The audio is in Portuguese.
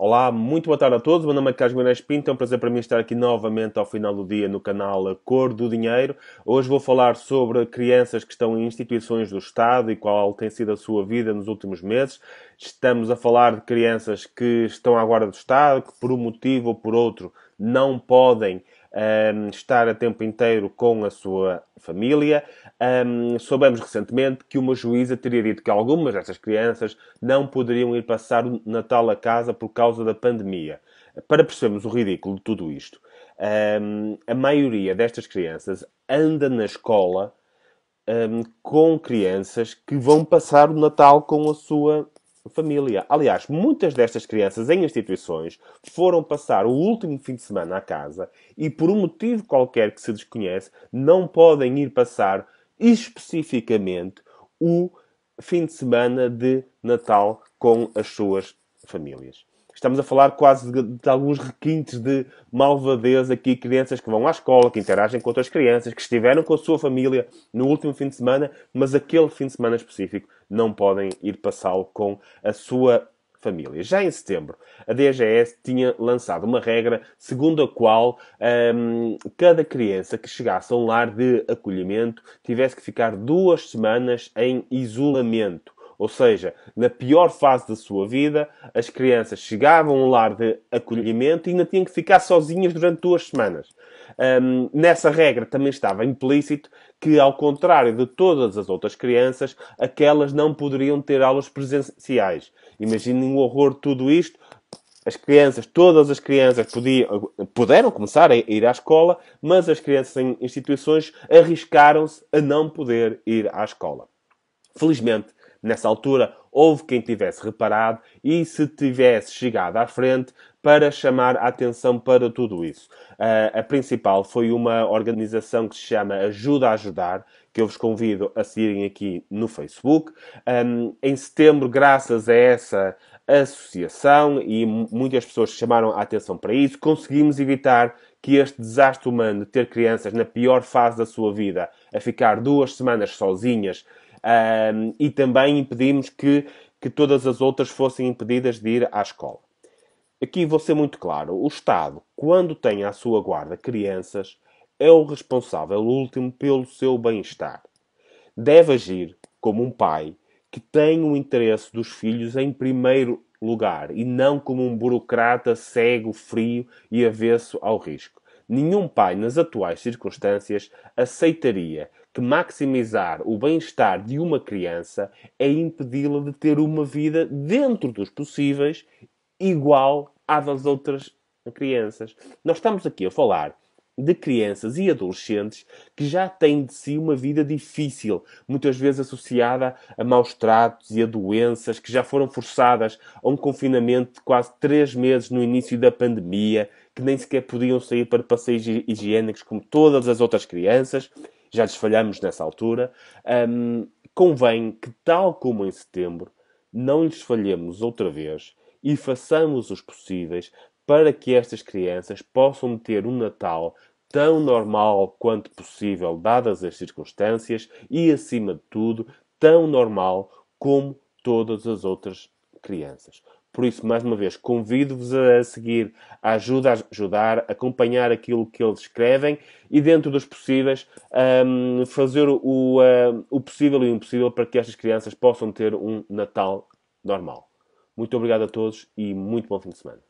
Olá, muito boa tarde a todos. Meu nome é Carlos Guimarães Pinto. É um prazer para mim estar aqui novamente ao final do dia no canal Cor do Dinheiro. Hoje vou falar sobre crianças que estão em instituições do Estado e qual tem sido a sua vida nos últimos meses. Estamos a falar de crianças que estão à guarda do Estado, que por um motivo ou por outro não podem um, estar a tempo inteiro com a sua família. Um, soubemos recentemente que uma juíza teria dito que algumas dessas crianças não poderiam ir passar o Natal a casa por causa da pandemia. Para percebermos o ridículo de tudo isto, um, a maioria destas crianças anda na escola com crianças que vão passar o Natal com a sua família. Aliás, muitas destas crianças em instituições foram passar o último fim de semana à casa e, por um motivo qualquer que se desconhece, não podem ir passar especificamente o fim de semana de Natal com as suas famílias estamos a falar quase de, de, alguns requintes de malvadez aqui, crianças que vão à escola, que interagem com outras crianças, que estiveram com a sua família no último fim de semana, mas aquele fim de semana específico não podem ir passá-lo com a sua família. Já em setembro, a DGS tinha lançado uma regra segundo a qual hum, cada criança que chegasse a um lar de acolhimento tivesse que ficar duas semanas em isolamento. Ou seja, na pior fase da sua vida, as crianças chegavam a um lar de acolhimento e ainda tinham que ficar sozinhas durante duas semanas. Um, nessa regra também estava implícito que, ao contrário de todas as outras crianças, aquelas não poderiam ter aulas presenciais. Imaginem o horror de tudo isto as crianças, todas as crianças podiam, puderam começar a ir à escola, mas as crianças em instituições arriscaram-se a não poder ir à escola. Felizmente, Nessa altura, houve quem tivesse reparado e se tivesse chegado à frente para chamar a atenção para tudo isso. Eh, a principal foi uma organização que se chama Ajuda a Ajudar, que eu vos convido a seguirem aqui no Facebook. Ehm, em setembro, graças a essa associação e muitas pessoas chamaram a atenção para isso, conseguimos evitar que este desastre humano de ter crianças na pior fase da sua vida a ficar duas semanas sozinhas um, e também impedimos que, que todas as outras fossem impedidas de ir à escola. Aqui vou ser muito claro: o Estado, quando tem à sua guarda crianças, é o responsável último pelo seu bem-estar. Deve agir como um pai que tem o interesse dos filhos em primeiro lugar e não como um burocrata cego, frio e avesso ao risco. Nenhum pai, nas atuais circunstâncias, aceitaria que maximizar o bem-estar de uma criança é impedi-la de ter uma vida dentro dos possíveis igual à das outras crianças. Nós estamos aqui a falar de crianças e adolescentes que já têm de si uma vida difícil, muitas vezes associada a maus tratos e a doenças, que já foram forçadas a um confinamento de quase três meses no início da pandemia, que nem sequer podiam sair para passeios higiênicos como todas as outras crianças já desfalhamos nessa altura, um, convém que, tal como em setembro, não falhemos outra vez e façamos os possíveis para que estas crianças possam ter um Natal tão normal quanto possível, dadas as circunstâncias, e acima de tudo, tão normal como todas as outras crianças. Por isso, mais uma vez, convido-vos a seguir, a ajuda, ajudar, a acompanhar aquilo que eles escrevem e, dentro dos possíveis, um, fazer o, ah, o possível e o impossível para que estas crianças possam ter um Natal normal. Muito obrigado a todos e muito bom fim de semana.